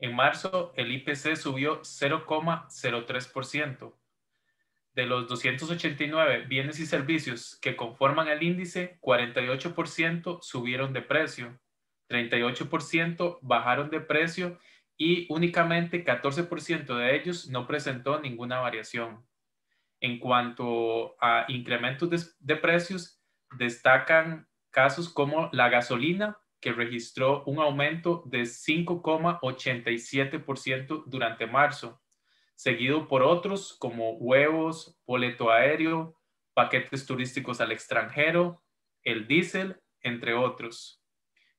En marzo, el IPC subió 0,03%. De los 289 bienes y servicios que conforman el índice, 48% subieron de precio, 38% bajaron de precio y únicamente 14% de ellos no presentó ninguna variación. En cuanto a incrementos de, precios, destacan casos como la gasolina, que registró un aumento de 5,87% durante marzo, seguido por otros como huevos, boleto aéreo, paquetes turísticos al extranjero, el diésel, entre otros.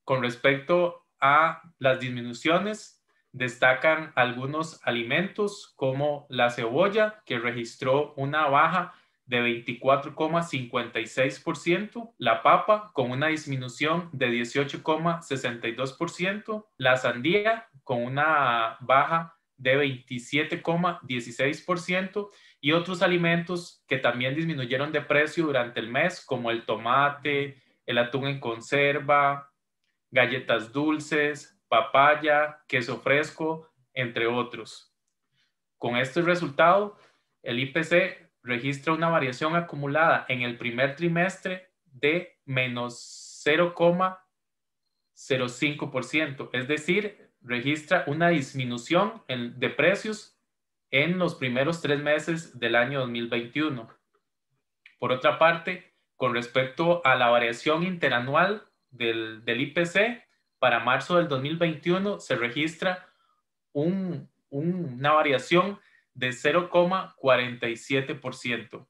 Con respecto a las disminuciones, destacan algunos alimentos como la cebolla, que registró una baja de 24,56%, la papa con una disminución de 18,62%, la sandía con una baja de 27,16% y otros alimentos que también disminuyeron de precio durante el mes, como el tomate, el atún en conserva, galletas dulces, papaya, queso fresco, entre otros. Con este resultado, el IPC registra una variación acumulada en el primer trimestre de menos 0,05%, es decir, registra una disminución de precios en los primeros tres meses del año 2021. Por otra parte, con respecto a la variación interanual del, del IPC, para marzo del 2021 se registra un, una variación de 0,47%.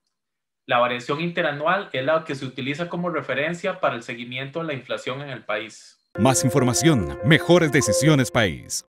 La variación interanual es la que se utiliza como referencia para el seguimiento de la inflación en el país. Más información, mejores decisiones país.